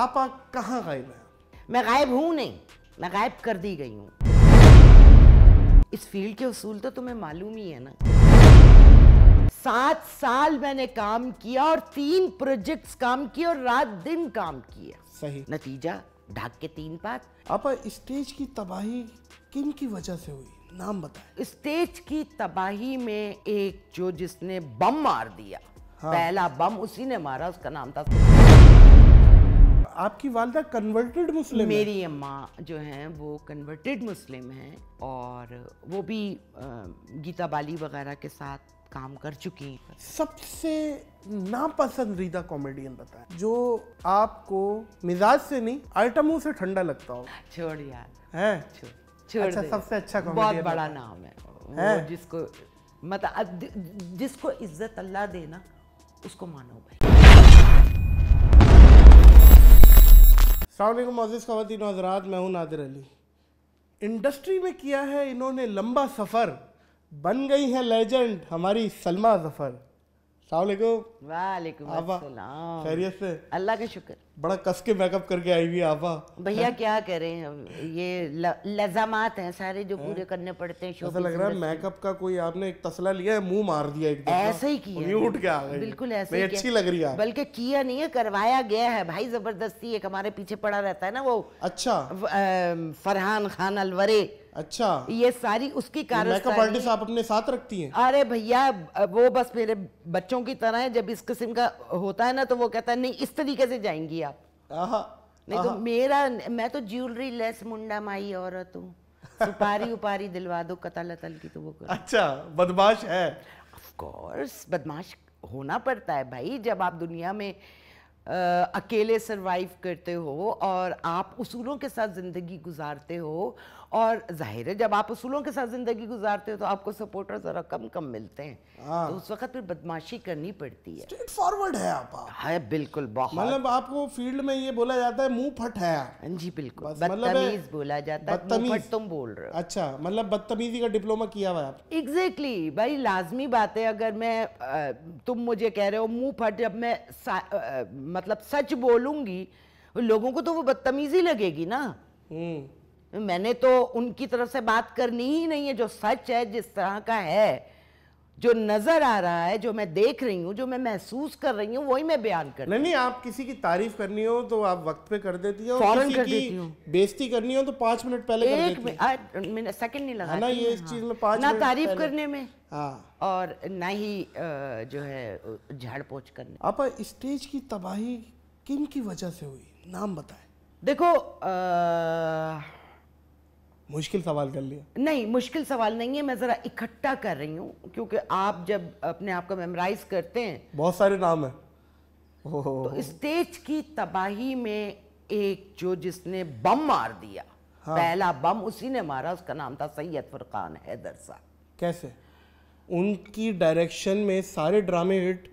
आप कहाँ गायब हैं मैं गायब हूँ नहीं मैं गायब कर दी गई हूँ इस फील्ड के उसूल तो तुम्हें मालूम ही है ना सात साल मैंने काम किया और तीन प्रोजेक्ट्स काम किए और रात दिन काम किया सही नतीजा ढाक के तीन पात आप स्टेज की तबाही किन की वजह से हुई नाम बताएं स्टेज की तबाही में एक जो जिसने बम मार दिया हाँ। पहला बम उसी ने मारा उसका नाम था आपकी वालदा कन्वर्टेड मुस्लिम मेरी अम्मा जो हैं वो कन्वर्टेड मुस्लिम हैं और वो भी गीता बाली वगैरह के साथ काम कर चुकी हैं सबसे नापसंदीदा कॉमेडियन बताएं जो आपको मिजाज से नहीं आइटमों से ठंडा लगता हो छोड़ यार है छोड़, छोड़ अच्छा सबसे अच्छा बहुत बड़ा नाम है, है? वो जिसको मतलब जिसको इज्जत अल्लाह देना उसको मानो भाई अल्लाम अज़ीज़ खातिन हजरात मैं हूँ नादिर अली इंडस्ट्री में किया है इन्होंने लंबा सफ़र बन गई हैं लेजेंड हमारी सलमा ज़फ़र खैरियत से अल्लाह का शुक्र बड़ा कस के मेकअप करके आई हुई आपा भैया क्या करें ये लजामात हैं सारे जो पूरे करने पड़ते हैं ऐसा लग रहा है मेकअप का कोई आपने एक तसला लिया है मुंह मार दिया ऐसे ही किया उठ के आ बिल्कुल ऐसे अच्छी लग रही है बल्कि किया नहीं है करवाया गया है भाई जबरदस्ती एक हमारे पीछे पड़ा रहता है ना वो अच्छा फरहान खान अलवरे अच्छा ये सारी उसकी कारण मेकअप आर्टिस्ट आप अपने साथ रखती हैं अरे भैया वो बस मेरे बच्चों की तरह है जब इस किस्म का होता है ना तो वो कहता है नहीं इस तरीके से जाएंगी आप नहीं तो मेरा मैं तो ज्वेलरी लेस मुंडा माई औरत हूँ सुपारी उपारी दिलवा दो कतल अतल की तो वो कर अच्छा बदमाश है ऑफ कोर्स बदमाश होना पड़ता है भाई जब आप दुनिया में आ, अकेले सरवाइव करते हो और आप उसूलों के साथ ज़िंदगी गुजारते हो और जाहिर है जब आप असूलों के साथ ज़िंदगी गुजारते हो तो आपको सपोर्टर ज़रा कम कम मिलते हैं हाँ। तो उस वक्त फिर बदमाशी करनी पड़ती है स्ट्रेट फॉरवर्ड है आप है बिल्कुल बहुत मतलब आपको फील्ड में ये बोला जाता है मुंह फट है हाँ जी बिल्कुल मतलब बदतमीज बोला जाता है फट तुम बोल रहे हो अच्छा मतलब बदतमीजी का डिप्लोमा किया हुआ है एग्जैक्टली भाई लाजमी बात है अगर मैं तुम मुझे कह रहे हो मुंह फट जब मैं मतलब सच बोलूंगी लोगों को तो वो बदतमीजी लगेगी ना हम्म। मैंने तो उनकी तरफ से बात करनी ही नहीं है जो सच है जिस तरह का है जो नजर आ रहा है जो मैं देख रही हूँ जो मैं महसूस कर रही हूँ वही मैं बयान कर नहीं नहीं आप किसी की तारीफ करनी हो तो आप वक्त पे कर देती हो फौरन कर देती बेइज्जती करनी हो तो पांच मिनट पहले एक मिनट सेकंड नहीं लगा ना ये इस हाँ। चीज में पांच ना तारीफ करने में हाँ और ना ही जो है झाड़ पोछ करने आप स्टेज की तबाही किन की वजह से हुई नाम बताए देखो मुश्किल सवाल कर लिया नहीं मुश्किल सवाल नहीं है मैं ज़रा इकट्ठा कर रही हूँ क्योंकि आप जब अपने आप को मेमोराइज करते हैं बहुत सारे नाम हैं तो स्टेज की तबाही में एक जो जिसने बम मार दिया हाँ। पहला बम उसी ने मारा उसका नाम था सैयद फुरकान हैदर साहब कैसे उनकी डायरेक्शन में सारे ड्रामे हिट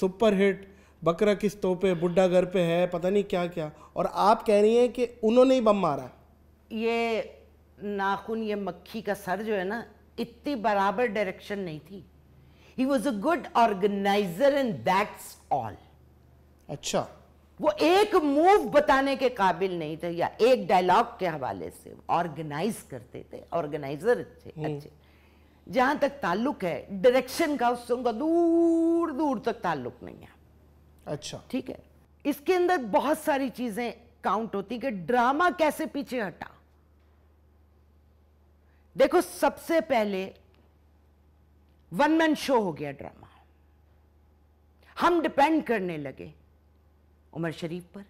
सुपर हिट बकरा किस तो पे बुढ़ा घर पे है पता नहीं क्या क्या और आप कह रही हैं कि उन्होंने ही बम मारा ये नाखून ये मक्खी का सर जो है ना इतनी बराबर डायरेक्शन नहीं थी he was a good organiser in that's all अच्छा वो एक मूव बताने के काबिल नहीं थे या एक डायलॉग के हवाले से ऑर्गेनाइज करते थे ऑर्गेनाइजर अच्छे हम्म। अच्छे जहां तक ताल्लुक है डायरेक्शन का उससे उनका दूर दूर तक ताल्लुक नहीं है अच्छा ठीक है इसके अंदर बहुत सारी चीजें काउंट होती कि ड्रामा कैसे पीछे हटा देखो सबसे पहले वन मैन शो हो गया ड्रामा हम डिपेंड करने लगे उमर शरीफ पर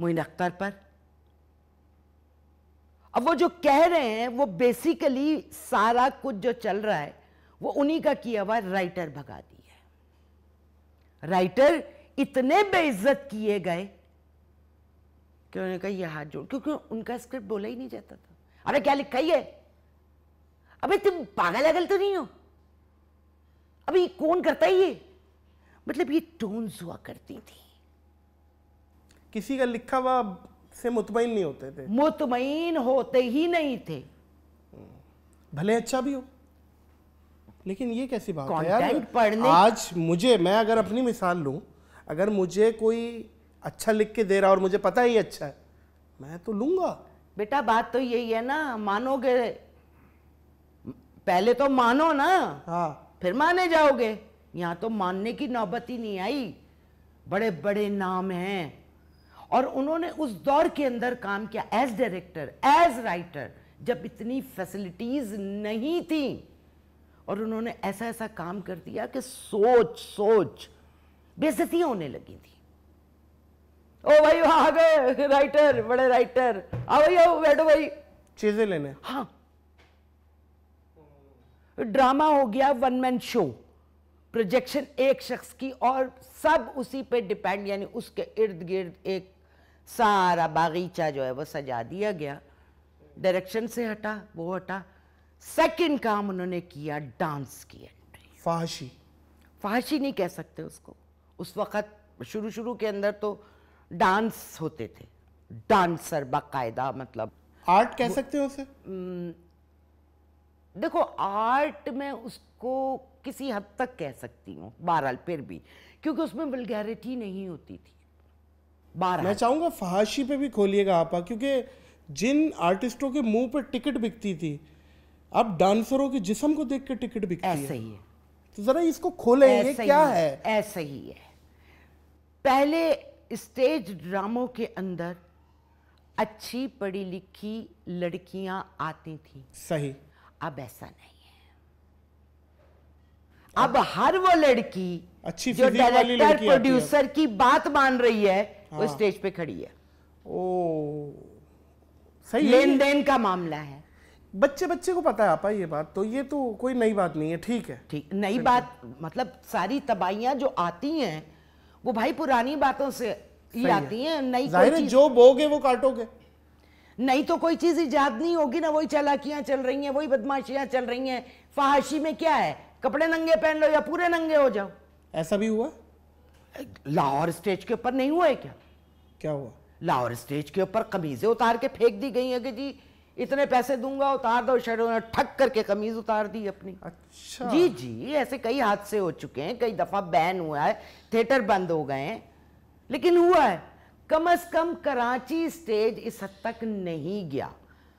मोइन अख्तर पर अब वो जो कह रहे हैं वो बेसिकली सारा कुछ जो चल रहा है वो उन्हीं का किया हुआ राइटर भगा दी है राइटर इतने बेइज्जत किए गए कि उन्होंने कहा यह हाथ जोड़ क्योंकि उनका स्क्रिप्ट बोला ही नहीं जाता था अबे क्या लिखा ही है अबे तुम पागल अगल तो नहीं हो अबे ये कौन करता है ये मतलब ये टोन्स हुआ करती थी किसी का लिखा हुआ से मुतमिन नहीं होते थे मुतमिन होते ही नहीं थे भले अच्छा भी हो लेकिन ये कैसी बात है यार पढ़ने आज मुझे मैं अगर अपनी मिसाल लू अगर मुझे कोई अच्छा लिख के दे रहा और मुझे पता ही अच्छा है मैं तो लूंगा बेटा बात तो यही है ना मानोगे पहले तो मानो ना हाँ फिर माने जाओगे यहाँ तो मानने की नौबत ही नहीं आई बड़े बड़े नाम हैं और उन्होंने उस दौर के अंदर काम किया एज डायरेक्टर एज राइटर जब इतनी फैसिलिटीज नहीं थी और उन्होंने ऐसा ऐसा काम कर दिया कि सोच सोच बेजती होने लगी थी ओ भाई वहां आ गए राइटर बड़े राइटर आओ भाई आओ बैठो भाई चीजें लेने हाँ ड्रामा हो गया वन मैन शो प्रोजेक्शन एक शख्स की और सब उसी पे डिपेंड यानी उसके इर्द गिर्द एक सारा बागीचा जो है वो सजा दिया गया डायरेक्शन से हटा वो हटा सेकंड काम उन्होंने किया डांस की एंट्री फाशी फाशी नहीं कह सकते उसको उस वक्त शुरू शुरू के अंदर तो डांस होते थे डांसर बाकायदा मतलब आर्ट कह सकते हो उसे देखो आर्ट में उसको किसी हद तक कह सकती हूँ बहरहाल फिर भी क्योंकि उसमें वलगैरिटी नहीं होती थी बारह मैं चाहूंगा फहाशी पे भी खोलिएगा आप क्योंकि जिन आर्टिस्टों के मुंह पर टिकट बिकती थी अब डांसरों के जिसम को देख के टिकट बिकती ऐसे ही है तो जरा इसको खोलेंगे क्या है ऐसा ही है पहले स्टेज ड्रामों के अंदर अच्छी पढ़ी लिखी लड़कियां आती थी सही अब ऐसा नहीं है अब हर वो लड़की अच्छी जो डायरेक्टर प्रोड्यूसर की बात मान रही है हाँ। वो स्टेज पे खड़ी है ओ सही लेन देन का मामला है बच्चे बच्चे को पता है आपा ये बात तो ये तो कोई नई बात नहीं है ठीक है ठीक नई बात मतलब सारी तबाहियां जो आती हैं वो भाई पुरानी बातों से ही आती है नई जो बोगे वो काटोगे नहीं तो कोई चीज इजाद नहीं होगी ना वही चालाकियां चल रही हैं वही बदमाशियां चल रही हैं फहाशी में क्या है कपड़े नंगे पहन लो या पूरे नंगे हो जाओ ऐसा भी हुआ लाहौर स्टेज के ऊपर नहीं हुआ है क्या क्या हुआ लाहौर स्टेज के ऊपर कमीजें उतार के फेंक दी गई है कि जी इतने पैसे दूंगा उतार दो शर्ट उन्होंने ठक करके कमीज उतार दी अपनी अच्छा जी जी ऐसे कई हादसे हो चुके हैं कई दफा बैन हुआ है थिएटर बंद हो गए हैं लेकिन हुआ है कम अज कम कराची स्टेज इस हद तक नहीं गया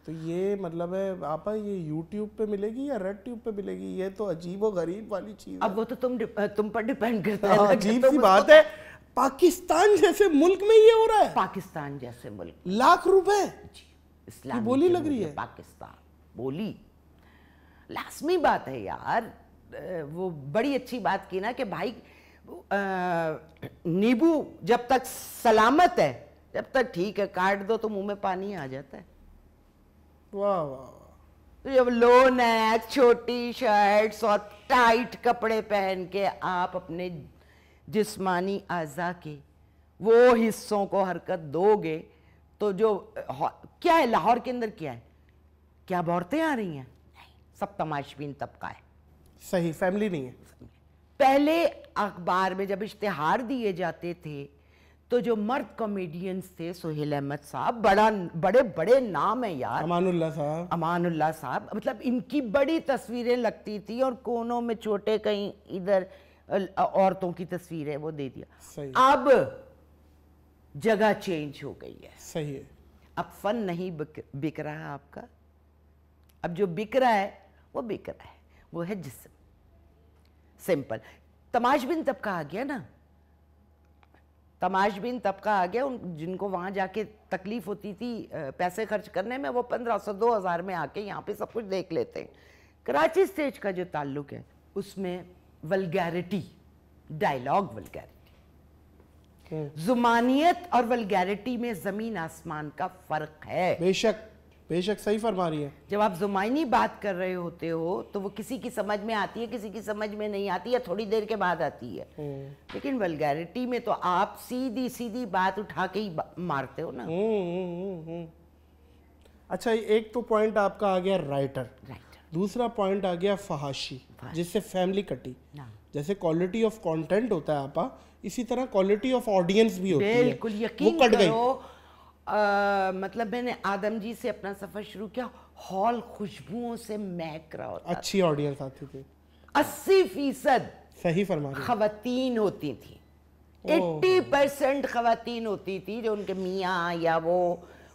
तो ये मतलब है आपा ये YouTube पे मिलेगी या रेड ट्यूब पे मिलेगी ये तो अजीब और गरीब वाली चीज अब वो तो तुम तुम पर डिपेंड करता है हाँ, अजीब सी बात है पाकिस्तान जैसे मुल्क में ये हो रहा है पाकिस्तान जैसे मुल्क लाख रुपए जी इस्लाम बोली लग रही है पाकिस्तान बोली लाजमी बात है यार वो बड़ी अच्छी बात की ना कि भाई नींबू जब तक सलामत है जब तक ठीक है काट दो तो मुंह में पानी आ जाता है वाह वाह तो जब लो नेक छोटी शर्ट्स और टाइट कपड़े पहन के आप अपने जिस्मानी अज़ा के वो हिस्सों को हरकत दोगे तो जो क्या है लाहौर के अंदर क्या है क्या बहुरतें आ रही हैं सब तमाशबीन तबका है सही फैमिली नहीं है पहले अखबार में जब इश्तहार दिए जाते थे तो जो मर्द कॉमेडियंस थे सोहेल अहमद साहब बड़ा बड़े बड़े नाम है यार अमानुल्ला साहब अमानुल्ला साहब मतलब इनकी बड़ी तस्वीरें लगती थी और कोनों में छोटे कहीं इधर औरतों की तस्वीरें वो दे दिया अब जगह चेंज हो गई है सही है अब फन नहीं बिक, बिक रहा आपका अब जो बिक रहा है वो बिक रहा है वो है जिसम सिंपल तमाशबिन तबका आ गया ना तमाशबिन तबका आ गया उन जिनको वहाँ जाके तकलीफ होती थी पैसे खर्च करने में वो पंद्रह सौ दो हज़ार में आके यहाँ पे सब कुछ देख लेते हैं कराची स्टेज का जो ताल्लुक है उसमें वलगैरिटी डायलॉग वलगैरिटी हम्म। जुमानियत और वलगैरिटी में जमीन आसमान का फर्क है बेशक बेशक सही फरमा रही है जब आप जुमानी बात कर रहे होते हो तो वो किसी की समझ में आती है किसी की समझ में नहीं आती है थोड़ी देर के बाद आती है हम्म। लेकिन वलगैरिटी में तो आप सीधी सीधी बात उठा के ही मारते हो ना हम्म, अच्छा एक तो पॉइंट आपका आ गया राइटर राइटर दूसरा पॉइंट आ गया फहाशी जिससे फैमिली कटी हाँ। जैसे क्वालिटी ऑफ कंटेंट होता है आपा इसी तरह क्वालिटी ऑफ ऑडियंस भी होती है यकीन वो कट गई मतलब मैंने आदम जी से अपना सफर शुरू किया हॉल खुशबुओं से महक रहा होता अच्छी ऑडियंस आती थी अस्सी फीसद सही फरमा खातन होती थी एट्टी परसेंट खातन होती थी जो उनके मियाँ या वो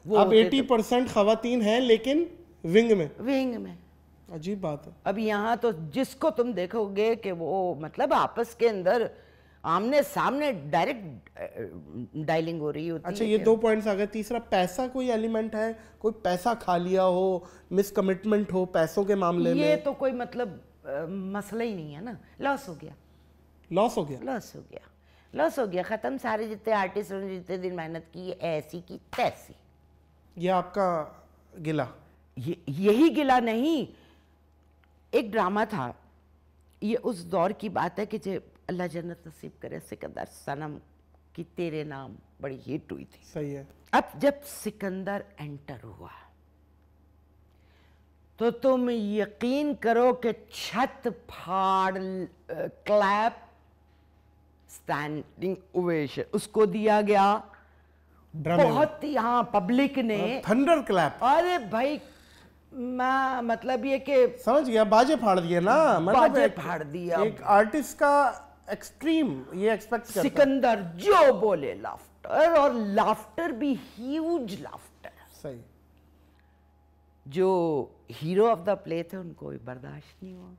वो अब एटी परसेंट खातन है लेकिन विंग में विंग में अजीब बात है अब यहाँ तो जिसको तुम देखोगे कि वो मतलब आपस के अंदर आमने सामने डायरेक्ट डायलिंग हो रही होती अच्छा है ये दो पॉइंट्स आ गए तीसरा पैसा कोई एलिमेंट है कोई पैसा खा लिया हो मिस कमिटमेंट हो पैसों के मामले ये में ये तो कोई मतलब आ, मसला ही नहीं है ना लॉस हो गया लॉस हो गया लॉस हो गया लॉस हो गया ख़त्म सारे जितने आर्टिस्ट ने जितने दिन मेहनत की ऐसी की तैसी ये आपका गिला ये यही गिला नहीं एक ड्रामा था ये उस दौर की बात है कि जब अल्लाह जन्नत नसीब करे सिकंदर सनम की तेरे नाम बड़ी हिट हुई थी सही है अब जब सिकंदर एंटर हुआ तो तुम यकीन करो कि छत फाड़ क्लैप स्टैंडिंग ओवेशन उसको दिया गया बहुत यहाँ पब्लिक ने थंडर क्लैप अरे भाई मैं मतलब ये कि समझ गया बाजे फाड़ दिए ना मतलब बाजे फाड़ दिया एक आर्टिस्ट का एक्सट्रीम ये एक्सपेक्ट करता सिकंदर जो बोले लाफ्टर और लाफ्टर भी ह्यूज लाफ्टर सही जो हीरो ऑफ द प्ले थे उनको बर्दाश्त नहीं हुआ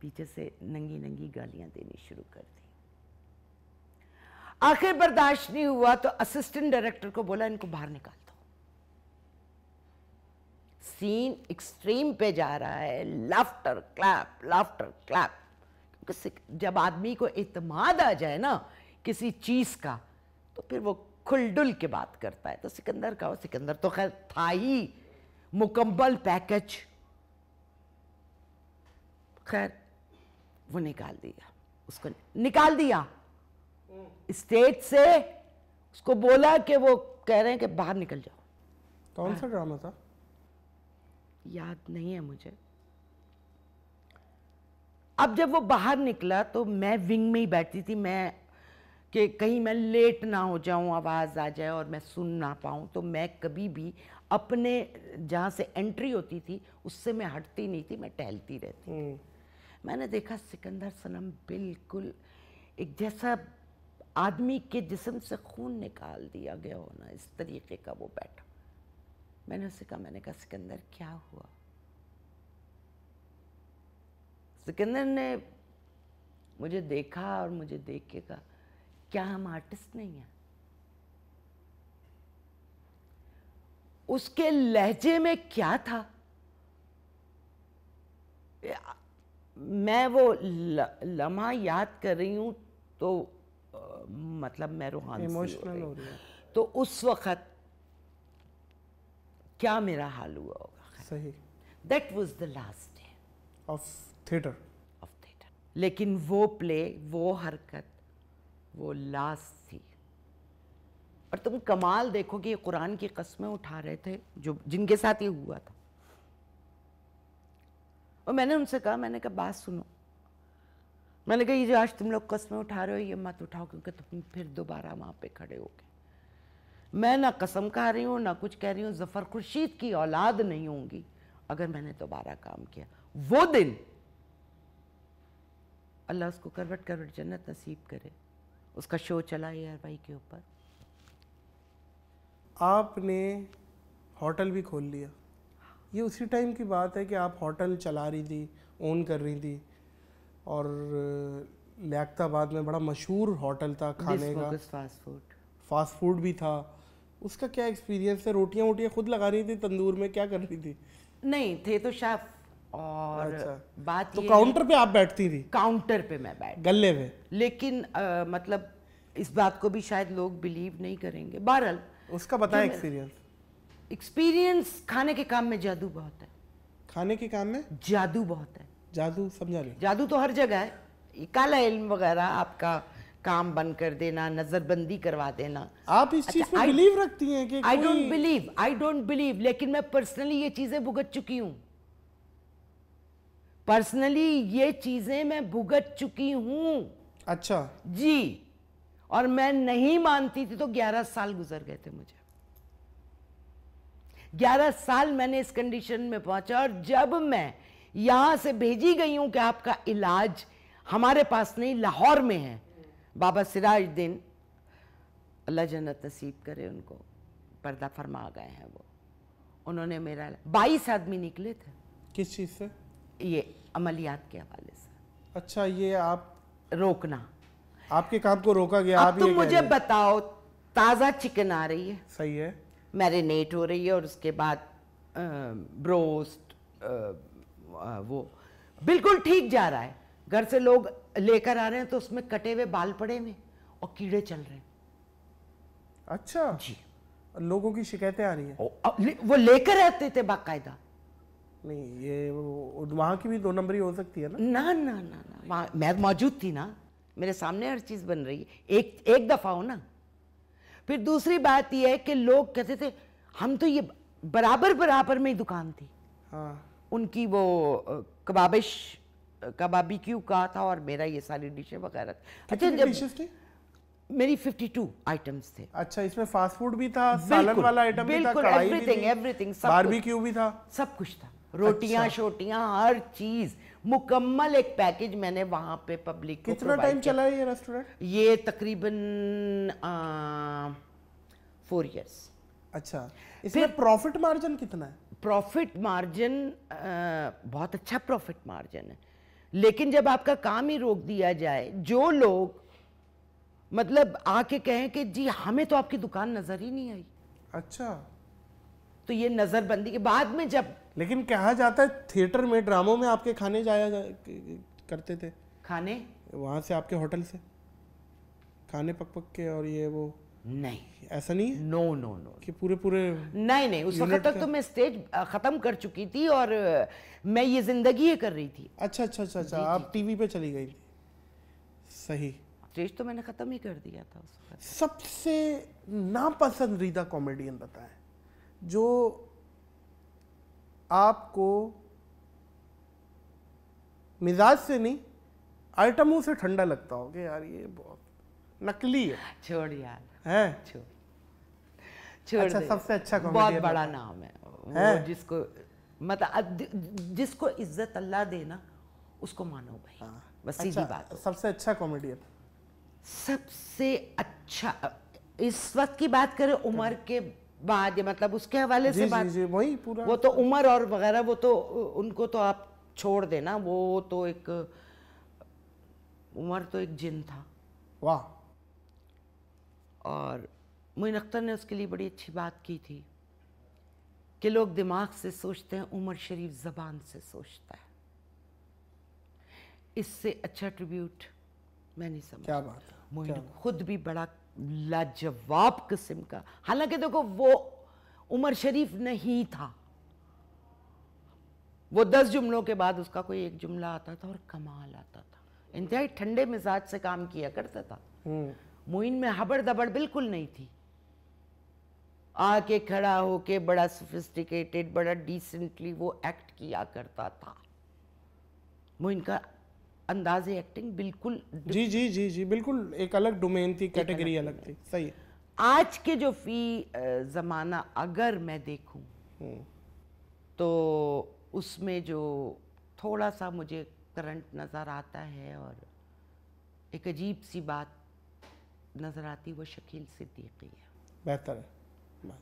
पीछे से नंगी नंगी गालियां देनी शुरू कर दी आखिर बर्दाश्त नहीं हुआ तो असिस्टेंट डायरेक्टर को बोला इनको बाहर निकाल सीन एक्सट्रीम पे जा रहा है लाफ्टर क्लैप लाफ्टर क्लैप क्योंकि जब आदमी को इतमाद आ जाए ना किसी चीज़ का तो फिर वो खुलडुल के बात करता है तो सिकंदर का वो सिकंदर तो खैर था ही मुकम्मल पैकेज खैर वो निकाल दिया उसको निकाल दिया स्टेज से उसको बोला कि वो कह रहे हैं कि बाहर निकल जाओ कौन सा ड्रामा हाँ। था याद नहीं है मुझे अब जब वो बाहर निकला तो मैं विंग में ही बैठती थी मैं कि कहीं मैं लेट ना हो जाऊं आवाज़ आ जाए और मैं सुन ना पाऊं तो मैं कभी भी अपने जहाँ से एंट्री होती थी उससे मैं हटती नहीं थी मैं टहलती रहती हम्म। मैंने देखा सिकंदर सनम बिल्कुल एक जैसा आदमी के जिसम से खून निकाल दिया गया होना इस तरीके का वो बैठा मैंने उससे कहा मैंने कहा सिकंदर क्या हुआ सिकंदर ने मुझे देखा और मुझे देख के कहा क्या हम आर्टिस्ट नहीं हैं उसके लहजे में क्या था मैं वो लम्हा याद कर रही हूं तो आ, मतलब मैं रूहान इमोशनल हो रही तो उस वक्त क्या मेरा हाल हुआ होगा सही that was the last day of theatre of theatre लेकिन वो प्ले वो हरकत वो लास्ट थी और तुम कमाल देखो कि ये कुरान की कस्में उठा रहे थे जो जिनके साथ ये हुआ था और मैंने उनसे कहा मैंने कहा बात सुनो मैंने कहा ये जो आज तुम लोग कस्में उठा रहे हो ये मत उठाओ क्योंकि तुम फिर दोबारा वहाँ पे खड़े हो गए मैं ना कसम खा रही हूँ ना कुछ कह रही हूँ जफ़र खुर्शीद की औलाद नहीं होंगी अगर मैंने दोबारा काम किया वो दिन अल्लाह उसको करवट करवट जन्नत नसीब करे उसका शो चला यार भाई के ऊपर आपने होटल भी खोल लिया ये उसी टाइम की बात है कि आप होटल चला रही थी ओन कर रही थी और लियाताबाद में बड़ा मशहूर होटल था खाने का फास्ट फूड फास्ट फूड भी था उसका क्या एक्सपीरियंस है रोटियां वोटियाँ खुद लगा रही थी तंदूर में क्या कर रही थी नहीं थे तो शेफ और अच्छा। बात तो काउंटर पे आप बैठती थी काउंटर पे मैं बैठ गले में लेकिन आ, मतलब इस बात को भी शायद लोग बिलीव नहीं करेंगे बहरल उसका बताएं एक्सपीरियंस एक्सपीरियंस खाने के काम में जादू बहुत है खाने के काम में जादू बहुत है जादू समझा लो जादू तो हर जगह है काला इल्म वगैरह आपका काम बंद कर देना नजरबंदी करवा देना आप इस अच्छा, चीज पे बिलीव रखती हैं कि I don't believe I don't believe लेकिन मैं पर्सनली ये चीजें भुगत चुकी हूं पर्सनली ये चीजें मैं भुगत चुकी हूं अच्छा जी और मैं नहीं मानती थी तो 11 साल गुजर गए थे मुझे 11 साल मैंने इस कंडीशन में पहुंचा और जब मैं यहां से भेजी गई हूं कि आपका इलाज हमारे पास नहीं लाहौर में है बाबा सिराजुद्दीन अल्लाह जन्नत नसीब करे उनको पर्दा फरमा गए हैं वो उन्होंने मेरा बाईस आदमी निकले थे किस चीज़ से ये अमलियात के हवाले से अच्छा ये आप रोकना आपके काम को रोका गया आप तुम मुझे बताओ ताज़ा चिकन आ रही है सही है मैरिनेट हो रही है और उसके बाद ब्रोस्ट वो बिल्कुल ठीक जा रहा है घर से लोग लेकर आ रहे हैं तो उसमें कटे हुए बाल पड़े हुए और कीड़े चल रहे हैं अच्छा जी लोगों की शिकायतें आ रही हैं वो लेकर रहते थे बाकायदा नहीं ये वहाँ की भी दो नंबर हो सकती है ना ना ना ना ना वहाँ मैं मौजूद थी ना मेरे सामने हर चीज़ बन रही है एक एक दफ़ा हो ना फिर दूसरी बात यह है कि लोग कहते थे हम तो ये बराबर बराबर में ही दुकान थी हाँ उनकी वो कबाबिश का बाबीक्यू कहा था और मेरा ये सारी डिशे वगैरह अच्छा जब थी मेरी 52 आइटम्स थे अच्छा इसमें फास्ट फूड भी था सालन वाला आइटम भी था कढ़ाई भी थी एवरीथिंग सब बारबेक्यू भी था सब कुछ था रोटियां अच्छा। शोटियां हर चीज मुकम्मल एक पैकेज मैंने वहां पे पब्लिक को कितना टाइम चला है ये रेस्टोरेंट ये तकरीबन फोर इयर्स अच्छा इसमें प्रॉफिट मार्जिन कितना है प्रॉफिट मार्जिन बहुत अच्छा प्रॉफिट मार्जिन है लेकिन जब आपका काम ही रोक दिया जाए जो लोग मतलब आके कहें कि जी हमें तो आपकी दुकान नजर ही नहीं आई अच्छा तो ये नजरबंदी के बाद में जब लेकिन कहा जाता है थिएटर में ड्रामों में आपके खाने जाया करते थे खाने वहां से आपके होटल से खाने पक पक के और ये वो नहीं ऐसा नहीं नो नो नो कि पूरे पूरे नहीं नहीं उस वक्त तक तो मैं स्टेज ख़त्म कर चुकी थी और मैं ये ज़िंदगी ये कर रही थी अच्छा अच्छा अच्छा अच्छा आप टीवी पे चली गई थी सही स्टेज तो मैंने ख़त्म ही कर दिया था उस वक्त सबसे नापसंदीदा कॉमेडियन बताएं जो आपको मिजाज से नहीं आइटमों से ठंडा लगता हो गया यार ये बहुत नकली है छोड़ यार है अच्छा सबसे अच्छा बहुत बड़ा नाम है, है? वो जिसको मतलब जिसको इज्जत अल्लाह देना उसको मानो भाई हाँ। बस सीधी अच्छा, बात सबसे अच्छा कॉमेडियन सबसे अच्छा इस वक्त की बात करें उम्र के बाद ये मतलब उसके हवाले से बात जी, वही पूरा वो तो उम्र और वगैरह वो तो उनको तो आप छोड़ देना वो तो एक उम्र तो एक जिन था वाह और मोइन अख्तर ने उसके लिए बड़ी अच्छी बात की थी कि लोग दिमाग से सोचते हैं उमर शरीफ ज़बान से सोचता है इससे अच्छा ट्रिब्यूट मैं नहीं समझ क्या बात मोइन खुद भी बड़ा लाजवाब किस्म का हालांकि देखो वो उमर शरीफ नहीं था वो दस जुमलों के बाद उसका कोई एक जुमला आता था और कमाल आता था इंतहाई ठंडे मिजाज से काम किया करता था हम्म। मोइन में हबड़ दबड़ बिल्कुल नहीं थी आके खड़ा होके बड़ा सोफिस्टिकेटेड बड़ा डिसेंटली वो एक्ट किया करता था मोइन का अंदाज एक्टिंग बिल्कुल जी जी जी जी बिल्कुल एक अलग डोमेन थी कैटेगरी अलग, अलग थी सही है आज के जो फी ज़माना अगर मैं देखूं हम्म। तो उसमें जो थोड़ा सा मुझे करंट नज़र आता है और एक अजीब सी बात नज़र आती वो शकील सिद्दीकी है बेहतर है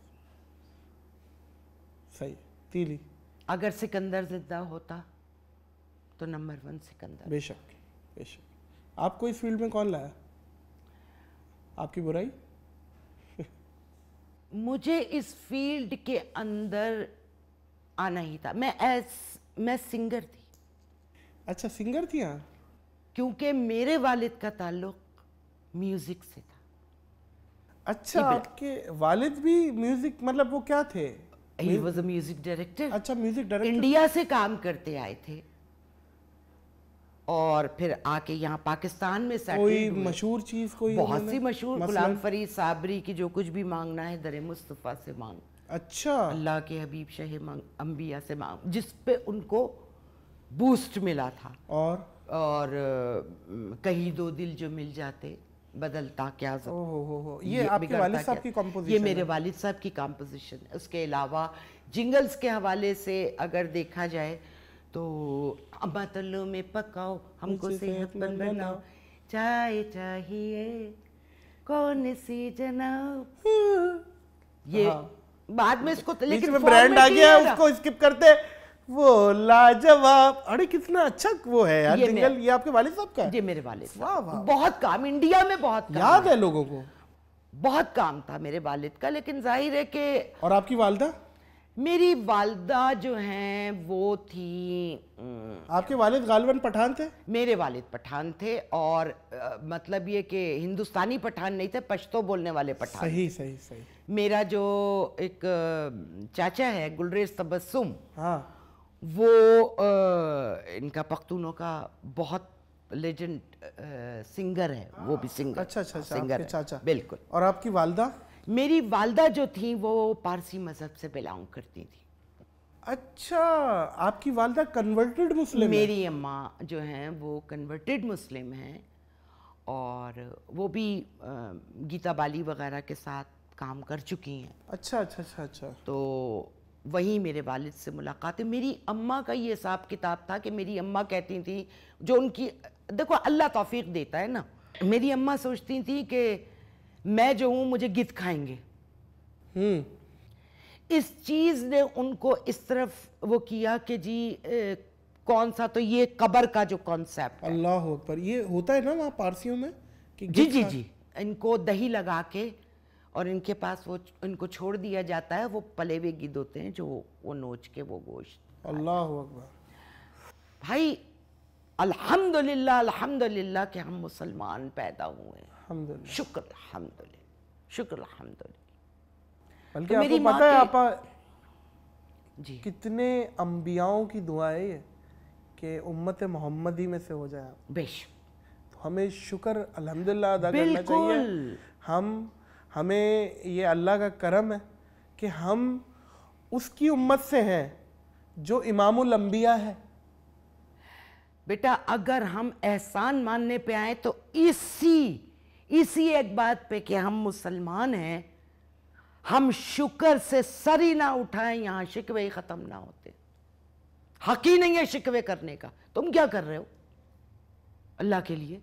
सही तीली अगर सिकंदर जिद्दा होता तो नंबर वन सिकंदर बेशक बेशक आपको इस फील्ड में कौन लाया आपकी बुराई मुझे इस फील्ड के अंदर आना ही था मैं एस मैं सिंगर थी अच्छा सिंगर थी हाँ क्योंकि मेरे वालिद का ताल्लुक म्यूजिक से था अच्छा आपके वालिद भी म्यूजिक मतलब वो क्या थे he was a music director अच्छा म्यूजिक डायरेक्टर इंडिया से काम करते आए थे और फिर आके यहाँ पाकिस्तान में कोई मशहूर चीज कोई बहुत सी मशहूर गुलाम फरीद साबरी की जो कुछ भी मांगना है दर मुस्तफ़ा से मांग अच्छा अल्लाह के हबीब शाह मांग अम्बिया से मांग जिस पे उनको बूस्ट मिला था और और कहीं दो दिल जो मिल जाते बदलता क्या ओ, हो, हो, ये, ये आपके वालिद साहब की कॉम्पोजिशन ये मेरे वालिद साहब की कॉम्पोजिशन उसके अलावा जिंगल्स के हवाले से अगर देखा जाए तो बतलों में पकाओ हमको सेहत सेहतमंद बनाओ चाय चाहिए कौन सी जनाब हम्म। ये हाँ। बाद में इसको तो, लेकिन ब्रांड आ गया उसको स्किप करते वो लाजवाब अरे कितना अच्छा वो है यार ये जिंगल ये आपके वाले साहब का है? ये मेरे वाले वाह वाह बहुत काम इंडिया में बहुत काम याद है लोगों को बहुत काम था मेरे वालिद का लेकिन जाहिर है कि और आपकी वालदा मेरी वालदा जो हैं वो थी आपके वालिद गालवन पठान थे मेरे वालिद पठान थे और आ, मतलब ये कि हिंदुस्तानी पठान नहीं थे पश्तो बोलने वाले पठान सही सही सही मेरा जो एक चाचा है गुलरेज तबस्सुम हाँ वो आ, इनका पख्तूनो का बहुत लेजेंड सिंगर है आ, वो भी सिंगर अच्छा अच्छा सिंगर अच्छा, चाचा बिल्कुल और आपकी वालदा मेरी वालदा जो थी वो पारसी मजहब से बिलोंग करती थी अच्छा आपकी वालदा कन्वर्टेड मुस्लिम मेरी अम्मा जो हैं वो कन्वर्टेड मुस्लिम हैं और वो भी गीता बाली वगैरह के साथ काम कर चुकी हैं अच्छा अच्छा अच्छा अच्छा तो वहीं मेरे वालिद से मुलाकातें मेरी अम्मा का ये हिसाब किताब था कि मेरी अम्मा कहती थी जो उनकी देखो अल्लाह तोफ़ी देता है ना मेरी अम्मा सोचती थी कि मैं जो हूँ मुझे गिद खाएंगे हम्म। इस चीज़ ने उनको इस तरफ वो किया कि जी ए, कौन सा तो ये कबर का जो कॉन्सेप्ट अल्लाह पर ये होता है ना वहाँ पारसियों में कि जी जी जी इनको दही लगा के और इनके पास वो इनको छोड़ दिया जाता है वो पले हुए गिद होते हैं जो वो नोच के वो गोश्त अल्लाह अकबर भाई अल्हम्दुलिल्लाह अल्हम्दुलिल्लाह कि हम मुसलमान पैदा हुए हैं शुक्र अल्हम्दुलिल्लाह शुक्र अल्हम्दुलिल्लाह बल्कि तो पता है आपा जी कितने अम्बियाओं की दुआएं है कि उम्मत मोहम्मद ही में से हो जाए बेश तो हमें शुक्र अल्हम्दुलिल्लाह अदा करना चाहिए हम हमें ये अल्लाह का करम है कि हम उसकी उम्मत से हैं जो इमामुल अंबिया है बेटा अगर हम एहसान मानने पे आए तो इसी इसी एक बात पे कि हम मुसलमान हैं हम शुक्र से सरी ना उठाएं यहाँ शिकवे ही ख़त्म ना होते हकी नहीं है शिकवे करने का तुम क्या कर रहे हो अल्लाह के लिए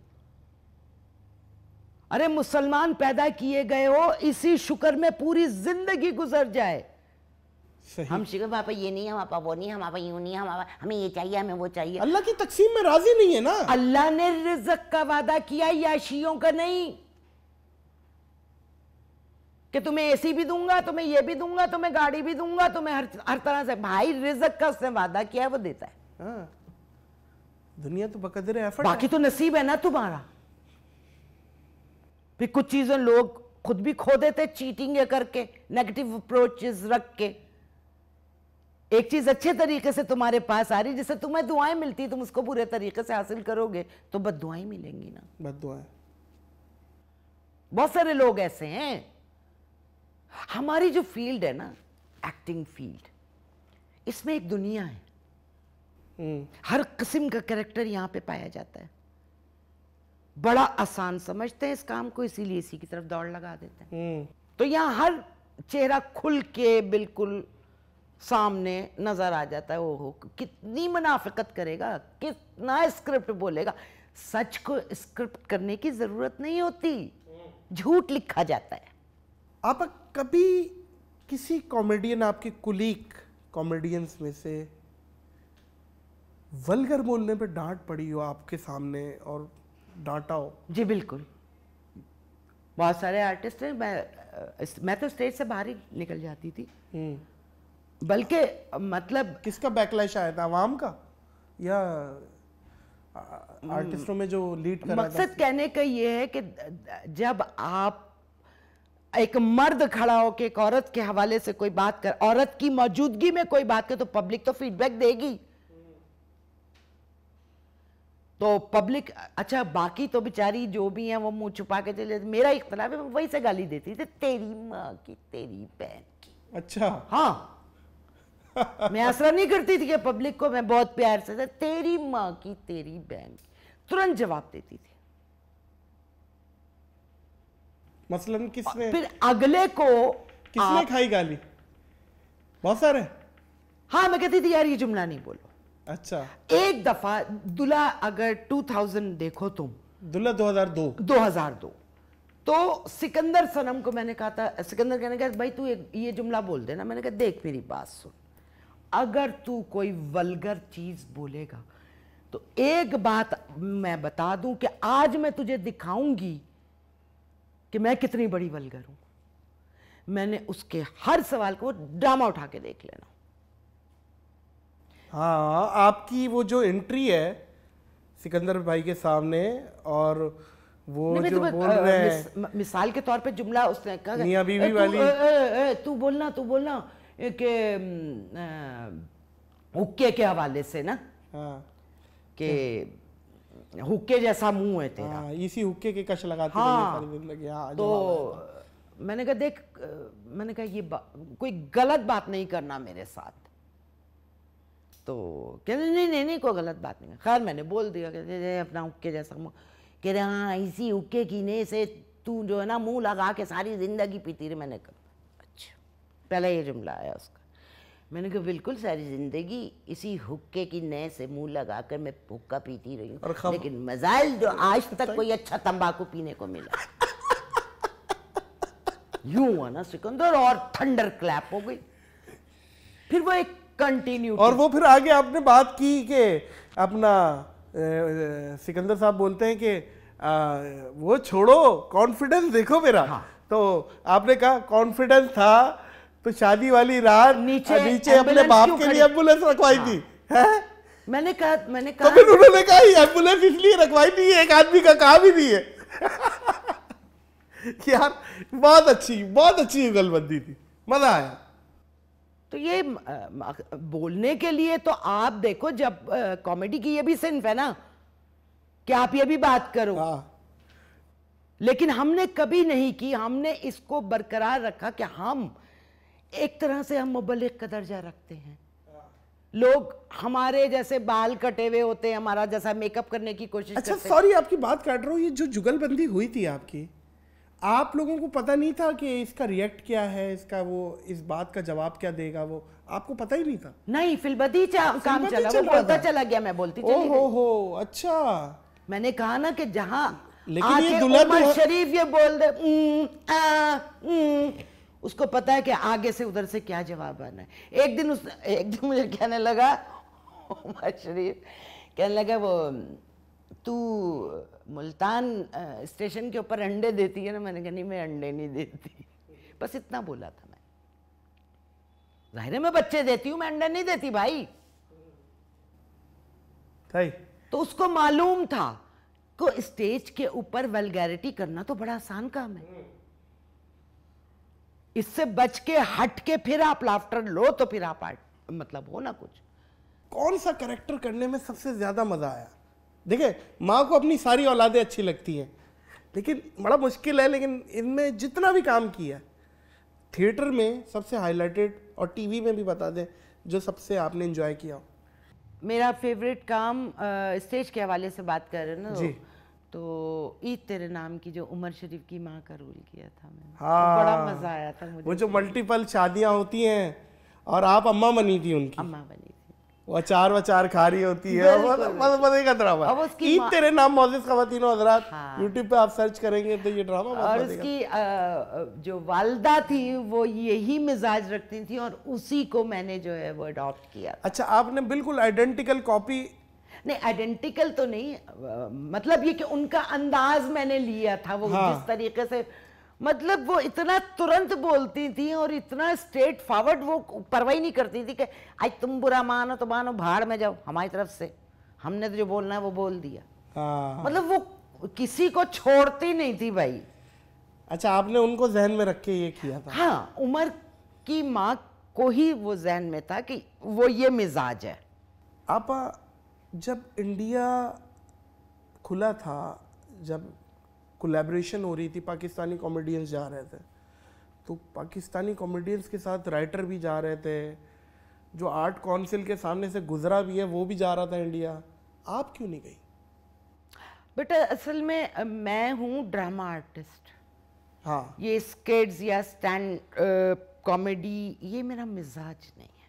अरे मुसलमान पैदा किए गए हो इसी शुक्र में पूरी जिंदगी गुजर जाए हम शिक्र पापा ये नहीं है पापा वो नहीं हम पापा यूं नहीं हम पापा हमें ये चाहिए हमें वो चाहिए अल्लाह की तकसीम में राजी नहीं है ना अल्लाह ने रिजक का वादा किया याशियों का नहीं कि तुम्हें एसी भी दूंगा तुम्हें ये भी दूंगा तुम्हें गाड़ी भी दूंगा तुम्हें हर हर तरह से भाई रिजक का उसने वादा किया है वो देता है हाँ। दुनिया तो बकदर बाकी तो नसीब है ना तुम्हारा फिर कुछ चीज़ें लोग खुद भी खो देते चीटिंग करके नेगेटिव अप्रोचेस रख के एक चीज़ अच्छे तरीके से तुम्हारे पास आ रही जैसे तुम्हें दुआएं मिलती तुम उसको बुरे तरीके से हासिल करोगे तो बद दुआएं मिलेंगी ना बद दुआएं बहुत सारे लोग ऐसे हैं हमारी जो फील्ड है ना एक्टिंग फील्ड इसमें एक दुनिया है हम्म। हर किस्म का कैरेक्टर यहां पे पाया जाता है बड़ा आसान समझते हैं इस काम को इसीलिए इसी की तरफ दौड़ लगा देते हैं हम्म। तो यहाँ हर चेहरा खुल के बिल्कुल सामने नजर आ जाता है ओहो कितनी मुनाफिकत करेगा कितना स्क्रिप्ट बोलेगा सच को स्क्रिप्ट करने की ज़रूरत नहीं होती झूठ लिखा जाता है आप कभी किसी कॉमेडियन आपके कुलीग कॉमेडियंस में से वलगर बोलने पे डांट पड़ी हो आपके सामने और डाटा हो जी बिल्कुल बहुत सारे आर्टिस्ट हैं मैं मैं तो स्टेज से बाहर ही निकल जाती थी हम्म। बल्कि मतलब किसका बैकलैश आया था आवाम का या आर्टिस्टों हम्म। में जो लीड कर मकसद कहने का ये है कि जब आप एक मर्द खड़ा हो के एक औरत के हवाले से कोई बात कर औरत की मौजूदगी में कोई बात कर तो पब्लिक तो फीडबैक देगी तो पब्लिक अच्छा बाकी तो बेचारी जो भी हैं वो मुंह छुपा के चले मेरा इख्तलाफ है वही से गाली देती थी तेरी माँ की तेरी बहन की अच्छा हाँ मैं असरा नहीं करती थी कि पब्लिक को मैं बहुत प्यार से तेरी माँ की तेरी बहन की तुरंत जवाब देती थी मसलन किसने फिर अगले को किसने खाई गाली बहुत सारे हाँ मैं कहती थी यार ये जुमला नहीं बोलो अच्छा एक दफा दुल्हा अगर 2000 देखो तुम दुल्हा 2002 2002 तो सिकंदर सनम को मैंने कहा था सिकंदर कहने का भाई तू एक ये जुमला बोल देना मैंने कहा देख मेरी बात सुन अगर तू कोई वलगर चीज बोलेगा तो एक बात मैं बता दूं कि आज मैं तुझे दिखाऊंगी कि मैं कितनी बड़ी वलगर हूं मैंने उसके हर सवाल को ड्रामा उठा के देख लेना हाँ आपकी वो जो एंट्री है सिकंदर भाई के सामने और वो जो तो बोल रहे हैं मिसाल के तौर पे जुमला उसने कहा बीवी वाली तू बोलना तू बोलना कि हुक्के के हवाले से ना हाँ कि हुक्के जैसा मुंह है तेरा हाँ, इसी हुक्के के कश लगाते हैं हाँ, हाँ, तो मैंने कहा देख मैंने कहा ये कोई गलत बात नहीं करना मेरे साथ तो कह रहे नहीं नहीं नहीं कोई गलत बात नहीं है खैर मैंने बोल दिया कहते अपना उक्के जैसा मुँह कह रहे हाँ इसी उक्के कीने से तू जो है ना मुँह लगा के सारी ज़िंदगी पीती रही मैंने कहा अच्छा पहला ये जुमला आया उसका मैंने कहा बिल्कुल सारी ज़िंदगी इसी हुक्के की नए से मुंह लगा कर मैं हुक्का पीती रही हूँ लेकिन मजाइल जो आज तक कोई अच्छा तंबाकू पीने को मिला यूं हुआ ना सिकंदर और थंडर क्लैप हो गई फिर वो एक कंटिन्यू और वो फिर आगे आपने बात की कि अपना सिकंदर साहब बोलते हैं कि वो छोड़ो कॉन्फिडेंस देखो मेरा हाँ। तो आपने कहा कॉन्फिडेंस था तो शादी वाली रात नीचे नीचे अपने बाप के लिए एम्बुलेंस रखवाई थी हाँ। मैंने कहा मैंने तो कहा तो फिर उन्होंने कहा एम्बुलेंस इसलिए रखवाई थी एक आदमी का काम ही नहीं है यार बहुत अच्छी बहुत अच्छी गलबंदी थी मजा आया तो ये बोलने के लिए तो आप देखो जब कॉमेडी की ये भी सिंफ है ना कि आप ये भी बात करो हाँ। लेकिन हमने कभी नहीं की हमने इसको बरकरार रखा कि हम एक तरह से हम मुबलिक का दर्जा रखते हैं हाँ। लोग हमारे जैसे बाल कटे हुए होते हैं हमारा जैसा मेकअप करने की कोशिश अच्छा सॉरी आपकी बात काट रहा हूँ ये जो जुगलबंदी हुई थी आपकी आप लोगों को पता नहीं था कि इसका रिएक्ट क्या है इसका वो इस बात का जवाब क्या देगा वो आपको पता ही नहीं था नहीं फिलबदी काम चला चल वो बोलता चला गया मैं बोलती चली ओ, हो, हो अच्छा मैंने कहा ना कि जहाँ लेकिन ये दुल्हन तो शरीफ ये बोल दे आ, उसको पता है कि आगे से उधर से क्या जवाब आना है एक दिन उस एक दिन मुझे कहने लगा उमर शरीफ कहने लगा वो तू मुल्तान स्टेशन के ऊपर अंडे देती है ना मैंने कहा नहीं मैं अंडे नहीं देती बस इतना बोला था मैं जाहिर मैं बच्चे देती हूँ मैं अंडे नहीं देती भाई तो उसको मालूम था को स्टेज के ऊपर वेलगैरिटी करना तो बड़ा आसान काम है इससे बच के हट के फिर आप लाफ्टर लो तो फिर आप मतलब हो ना कुछ कौन सा करेक्टर करने में सबसे ज्यादा मजा आया देखिए माँ को अपनी सारी औलादें अच्छी लगती हैं लेकिन बड़ा मुश्किल है लेकिन इनमें जितना भी काम किया थिएटर में सबसे हाईलाइटेड और टीवी में भी बता दें जो सबसे आपने इन्जॉय किया हो मेरा फेवरेट काम स्टेज के हवाले से बात कर रहे ना जी तो ईद तेरे नाम की जो उमर शरीफ की माँ का रोल किया था मैंने तो हाँ, तो बड़ा मजा आया था मुझे वो जो मल्टीपल शादियाँ होती हैं और आप अम्मा बनी थी उनकी अम्मा बनी वो अचार वचार खा रही होती है मतलब मजे का ड्रामा ईद तेरे नाम मोजिज खातिन हजरात यूट्यूब हाँ। पे आप सर्च करेंगे तो ये ड्रामा और उसकी जो वालदा थी वो यही मिजाज रखती थी और उसी को मैंने जो है वो अडॉप्ट किया अच्छा आपने बिल्कुल आइडेंटिकल कॉपी नहीं आइडेंटिकल तो नहीं मतलब ये कि उनका अंदाज मैंने लिया था वो हाँ। जिस तरीके से मतलब वो इतना तुरंत बोलती थी और इतना स्ट्रेट फॉरवर्ड वो परवाही नहीं करती थी कि आज तुम बुरा मानो तो मानो बाहर में जाओ हमारी तरफ से हमने तो जो बोलना है वो बोल दिया हाँ। मतलब वो किसी को छोड़ती नहीं थी भाई अच्छा आपने उनको जहन में रख के ये किया था हाँ उमर की माँ को ही वो जहन में था कि वो ये मिजाज है आप जब इंडिया खुला था जब कोलेब्रेशन हो रही थी पाकिस्तानी कॉमेडियंस जा रहे थे तो पाकिस्तानी कॉमेडियंस के साथ राइटर भी जा रहे थे जो आर्ट काउंसिल के सामने से गुजरा भी है वो भी जा रहा था इंडिया आप क्यों नहीं गई बेटा असल में मैं हूँ ड्रामा आर्टिस्ट हाँ ये स्केट्स या स्टैंड कॉमेडी ये मेरा मिजाज नहीं है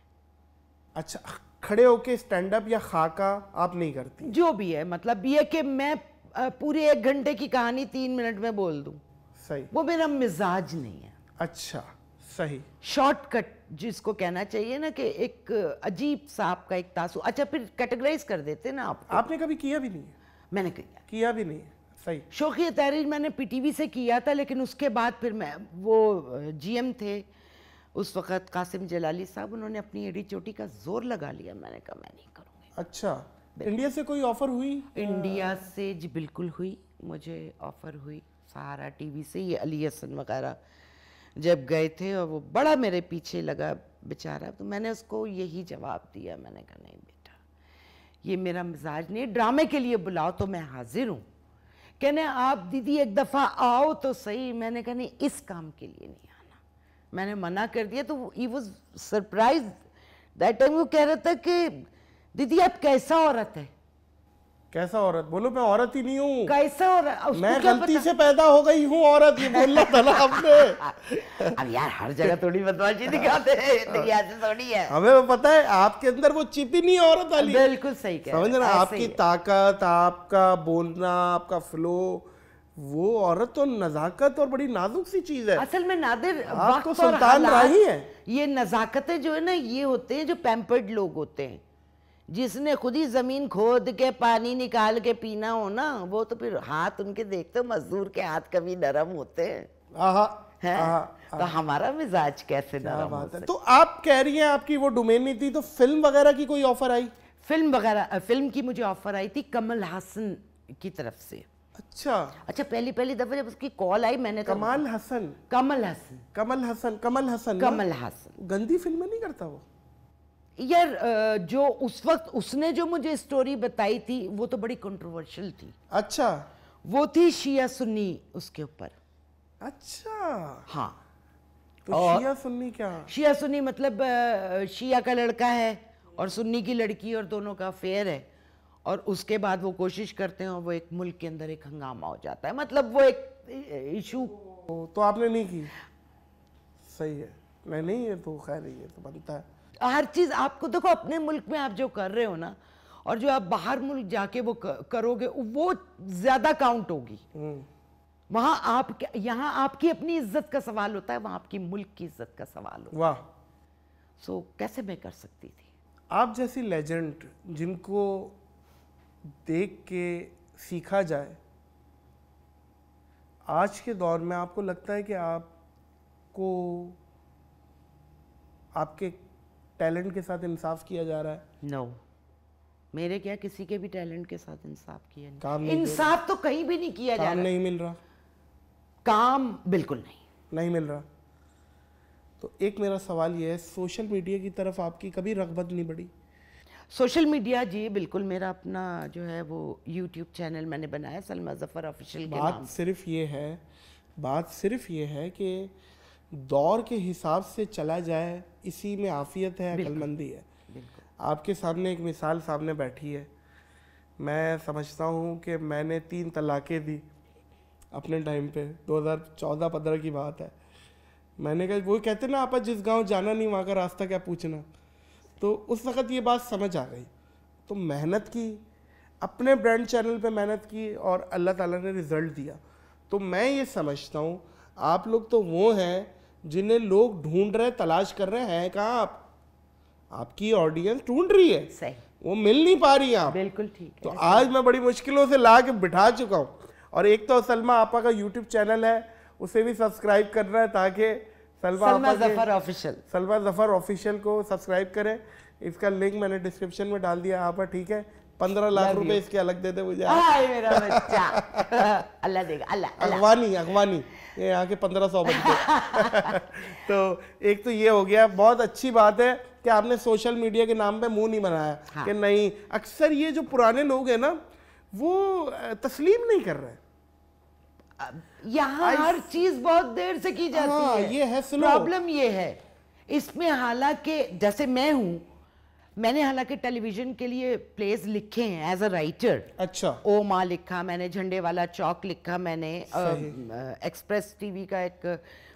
अच्छा खड़े होके स्टैंड अप या खाका आप नहीं करती जो भी है मतलब ये कि मैं पूरी एक घंटे की कहानी तीन मिनट में बोल दूं सही वो मेरा मिजाज नहीं है अच्छा सही शॉर्टकट जिसको कहना चाहिए ना कि एक अजीब सांप का एक तासु अच्छा फिर कैटेगराइज कर देते ना आप आपने कभी किया भी नहीं है मैंने किया किया भी नहीं सही शौकीय तहरीर मैंने पीटीवी से किया था लेकिन उसके बाद फिर मैं वो जीएम थे उस वक़्त कासिम जलाली साहब उन्होंने अपनी एडी चोटी का जोर लगा लिया मैंने कहा मैं नहीं करूँगी अच्छा इंडिया से कोई ऑफर हुई इंडिया से जी बिल्कुल हुई मुझे ऑफर हुई सहारा टीवी से ये अली हसन वगैरह जब गए थे और वो बड़ा मेरे पीछे लगा बेचारा तो मैंने उसको यही जवाब दिया मैंने कहा नहीं बेटा ये मेरा मिजाज नहीं ड्रामे के लिए बुलाओ तो मैं हाजिर हूँ कहने आप दीदी एक दफ़ा आओ तो सही मैंने कहा नहीं इस काम के लिए नहीं आना मैंने मना कर दिया तो he was surprise that time वो कह रहा था कि दीदी आप कैसा औरत है कैसा औरत बोलो मैं औरत ही नहीं हूँ कैसे औरत मैं गलती से पैदा हो गई हूँ औरत ये बोलना था ना आपने अब यार हर जगह थोड़ी बदमाशी दिखाते हैं हाँ। थोड़ी है हमें पता है आपके अंदर वो चिपी नहीं औरत वाली बिल्कुल सही कह समझ रहा आपकी ताकत आपका बोलना आपका फ्लो वो औरत तो नजाकत और बड़ी नाजुक सी चीज है असल में नादिर आप तो सुल्तान है ये नजाकतें जो है ना ये होते हैं जो पैम्पर्ड लोग होते हैं जिसने खुद ही ज़मीन खोद के पानी निकाल के पीना हो ना वो तो फिर हाथ उनके देखते हो मजदूर के हाथ कभी नरम होते हैं है? आहा, तो हमारा मिजाज कैसे नरम होता है तो आप कह रही हैं आपकी वो डोमेन नहीं थी तो फिल्म वगैरह की कोई ऑफर आई फिल्म वगैरह फिल्म की मुझे ऑफर आई थी कमल हासन की तरफ से अच्छा अच्छा पहली पहली दफा जब उसकी कॉल आई मैंने तो- कमाल हसन कमल हसन कमल हसन कमल हसन कमल हसन गंदी फिल्में नहीं करता वो यार जो उस वक्त उसने जो मुझे स्टोरी बताई थी वो तो बड़ी कंट्रोवर्शियल थी अच्छा वो थी शिया सुन्नी उसके ऊपर अच्छा हाँ तो और शिया सुन्नी क्या शिया सुन्नी मतलब शिया का लड़का है और सुन्नी की लड़की और दोनों का अफेयर है और उसके बाद वो कोशिश करते हैं और वो एक मुल्क के अंदर एक हंगामा हो जाता है मतलब वो एक इशू तो आपने नहीं की सही है नहीं नहीं ये तो खैर ये तो बनता है हर चीज़ आपको देखो अपने मुल्क में आप जो कर रहे हो ना और जो आप बाहर मुल्क जाके वो करोगे वो ज़्यादा काउंट होगी हम्म। वहाँ आप यहाँ आपकी अपनी इज्जत का सवाल होता है वहाँ आपकी मुल्क की इज्जत का सवाल होता वाह सो so, कैसे मैं कर सकती थी आप जैसी लेजेंड जिनको देख के सीखा जाए आज के दौर में आपको लगता है कि आपको आपके टैलेंट के साथ इंसाफ किया जा रहा है नो no. मेरे क्या किसी के भी टैलेंट के साथ इंसाफ किया काम नहीं इंसाफ तो कहीं भी नहीं किया जा रहा नहीं मिल रहा काम बिल्कुल नहीं नहीं मिल रहा तो एक मेरा सवाल यह है सोशल मीडिया की तरफ आपकी कभी रगबत नहीं बढ़ी सोशल मीडिया जी बिल्कुल मेरा अपना जो है वो यूट्यूब चैनल मैंने बनाया सलमा जफ़र ऑफिशियल बात सिर्फ ये है बात सिर्फ ये है कि दौर के हिसाब से चला जाए इसी में आफियत है अकलमंदी है आपके सामने एक मिसाल सामने बैठी है मैं समझता हूँ कि मैंने तीन तलाक़ें दी अपने टाइम पे 2014-15 की बात है मैंने कहा वो कहते ना आपा जिस गांव जाना नहीं वहाँ का रास्ता क्या पूछना तो उस वक़्त ये बात समझ आ गई तो मेहनत की अपने ब्रांड चैनल पे मेहनत की और अल्लाह ताला ने रिज़ल्ट दिया तो मैं ये समझता हूँ आप लोग तो वो हैं जिन्हें लोग ढूंढ रहे तलाश कर रहे हैं कहाँ आप आपकी ऑडियंस ढूंढ रही है सही वो मिल नहीं पा रही है आप बिल्कुल ठीक तो आज मैं बड़ी मुश्किलों से ला के बिठा चुका हूँ और एक तो सलमा आपा का यूट्यूब चैनल है उसे भी सब्सक्राइब करना है ताकि सलमा सलमा जफर ऑफिशियल सलमा जफर ऑफिशियल को सब्सक्राइब करें इसका लिंक मैंने डिस्क्रिप्शन में डाल दिया आपा ठीक है पंद्रह लाख रुपए इसके अलग दे दे मुझे हाय मेरा बच्चा अल्लाह देगा अल्लाह अगवानी अगवानी ये यहाँ के पंद्रह सौ बच्चे तो एक तो ये हो गया बहुत अच्छी बात है कि आपने सोशल मीडिया के नाम पे मुंह नहीं बनाया हाँ। कि नहीं अक्सर ये जो पुराने लोग हैं ना वो तस्लीम नहीं कर रहे यहाँ हर चीज बहुत देर से की जाती हाँ, है ये है प्रॉब्लम ये है इसमें हालांकि जैसे मैं हूँ मैंने हालांकि टेलीविजन के लिए प्लेज लिखे हैं एज अ राइटर अच्छा ओ माँ लिखा मैंने झंडे वाला चौक लिखा मैंने एक्सप्रेस टीवी का एक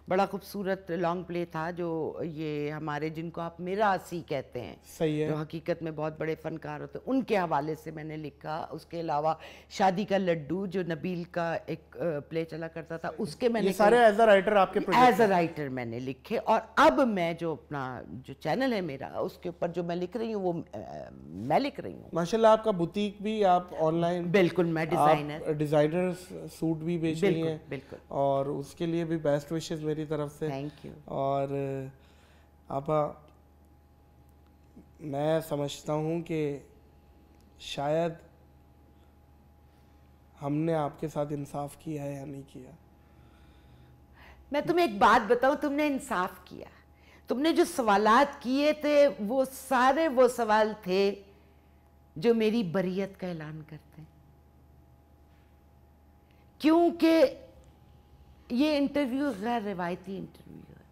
बड़ा खूबसूरत लॉन्ग प्ले था जो ये हमारे जिनको आप मेरा सी कहते हैं सही है जो हकीकत में बहुत बड़े फनकार होते हैं उनके हवाले से मैंने लिखा उसके अलावा शादी का लड्डू जो नबील का एक प्ले चला करता था उसके मैंने सारे एज अ राइटर आपके एज अ राइटर मैंने लिखे और अब मैं जो अपना जो चैनल है मेरा उसके ऊपर जो मैं लिख रही हूँ वो मैं लिख रही हूँ माशा आपका बुटीक भी आप ऑनलाइन बिल्कुल मैं डिजाइनर डिजाइनर सूट भी बेच रही है बिल्कुल और उसके लिए भी बेस्ट विशेष मेरी तरफ से थैंक यू और आपा मैं समझता हूँ कि शायद हमने आपके साथ इंसाफ किया है या नहीं किया मैं तुम्हें एक बात बताऊँ तुमने इंसाफ किया तुमने जो सवालात किए थे वो सारे वो सवाल थे जो मेरी बरीयत का ऐलान करते क्योंकि ये इंटरव्यू गैर रिवायती इंटरव्यू है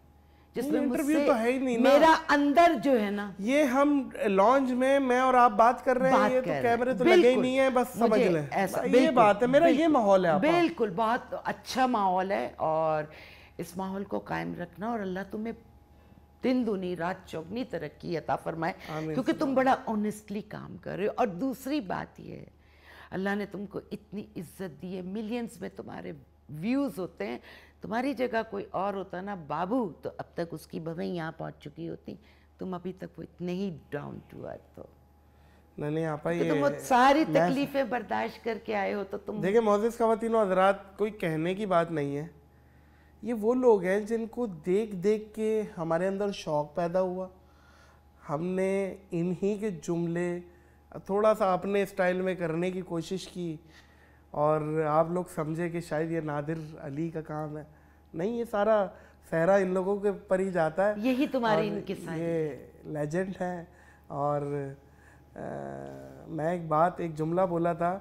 जिसमें इंटरव्यू तो है ही नहीं ना मेरा अंदर जो है ना ये हम लॉन्च में मैं और आप बात कर रहे हैं ये तो कैमरे तो लगे ही नहीं है बस समझ लें ऐसा ये बात है मेरा ये माहौल है बिल्कुल बहुत अच्छा माहौल है और इस माहौल को कायम रखना और अल्लाह तुम्हें दिन दुनी रात चौगनी तरक्की अता फरमाए क्योंकि तुम बड़ा ऑनेस्टली काम कर रहे हो और दूसरी बात यह है अल्लाह ने तुमको इतनी इज्जत दी है मिलियंस में तुम्हारे व्यूज़ होते हैं तुम्हारी जगह कोई और होता ना बाबू तो अब तक उसकी भवें यहाँ पहुँच चुकी होती तुम अभी तक वो इतने ही डाउन टू अर्थ हो नहीं नहीं आप तो ये तुम सारी तकलीफें बर्दाश्त करके आए हो तो तुम देखिए मोजिज खातिन हजरात कोई कहने की बात नहीं है ये वो लोग हैं जिनको देख देख के हमारे अंदर शौक पैदा हुआ हमने इन्हीं के जुमले थोड़ा सा अपने स्टाइल में करने की कोशिश की और आप लोग समझे कि शायद ये नादिर अली का काम है नहीं ये सारा सहरा इन लोगों के पर ही जाता है यही तुम्हारी इनकी ये लेजेंड है और आ, मैं एक बात एक जुमला बोला था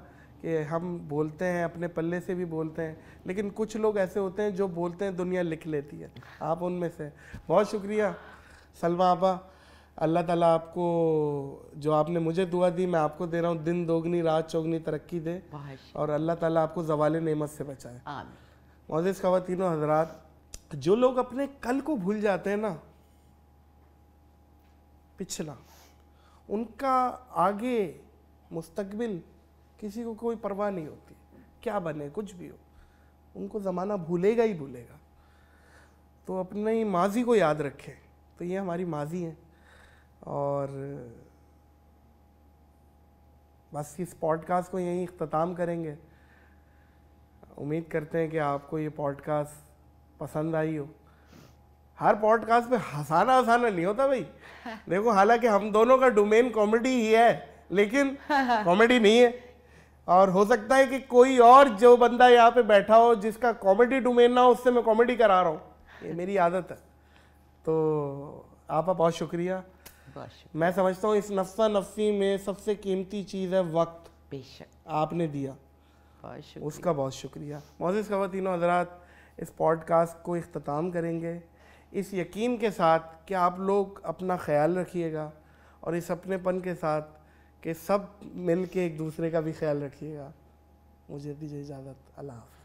कि हम बोलते हैं अपने पल्ले से भी बोलते हैं लेकिन कुछ लोग ऐसे होते हैं जो बोलते हैं दुनिया लिख लेती है आप उनमें से बहुत शुक्रिया सलमा आपा अल्लाह ताला आपको जो आपने मुझे दुआ दी मैं आपको दे रहा हूँ दिन दोगनी रात चौगनी तरक्की दे और अल्लाह ताला आपको जवाल नेमत से बचाए मोजिस खातिनों हजरात जो लोग अपने कल को भूल जाते हैं ना पिछला उनका आगे मुस्तकबिल किसी को कोई परवाह नहीं होती क्या बने कुछ भी हो उनको ज़माना भूलेगा ही भूलेगा तो अपनी माजी को याद रखें तो ये हमारी माजी है और बस इस पॉडकास्ट को यहीं अख्ताम करेंगे उम्मीद करते हैं कि आपको ये पॉडकास्ट पसंद आई हो हर पॉडकास्ट पे हंसाना हंसाना नहीं होता भाई देखो हालांकि हम दोनों का डोमेन कॉमेडी ही है लेकिन कॉमेडी नहीं है और हो सकता है कि कोई और जो बंदा यहाँ पे बैठा हो जिसका कॉमेडी डोमेन ना हो उससे मैं कॉमेडी करा रहा हूँ ये मेरी आदत है तो आपका बहुत शुक्रिया मैं समझता हूँ इस नफसा नफसी में सबसे कीमती चीज़ है वक्त बेशक आपने दिया बहुत उसका बहुत शुक्रिया मोजिस खवतिन हजरात इस पॉडकास्ट को अख्ताम करेंगे इस यकीन के साथ कि आप लोग अपना ख्याल रखिएगा और इस अपनेपन के साथ कि सब मिल के एक दूसरे का भी ख्याल रखिएगा मुझे दीजिए इजाज़त अल्लाह